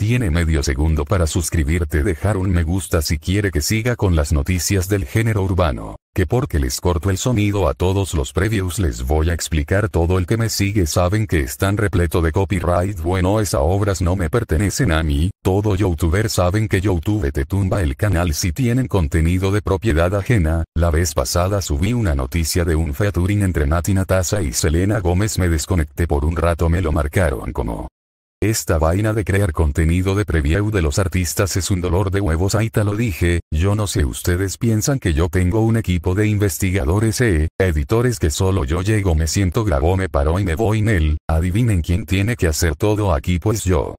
Tiene medio segundo para suscribirte, dejar un me gusta si quiere que siga con las noticias del género urbano, que porque les corto el sonido a todos los previews les voy a explicar todo el que me sigue saben que están repleto de copyright bueno esas obras no me pertenecen a mí, todo youtuber saben que youtube te tumba el canal si tienen contenido de propiedad ajena, la vez pasada subí una noticia de un featuring entre natina taza y Selena Gómez me desconecté por un rato me lo marcaron como esta vaina de crear contenido de preview de los artistas es un dolor de huevos ahí te lo dije, yo no sé ustedes piensan que yo tengo un equipo de investigadores e editores que solo yo llego me siento grabó me paro y me voy en él, adivinen quién tiene que hacer todo aquí pues yo.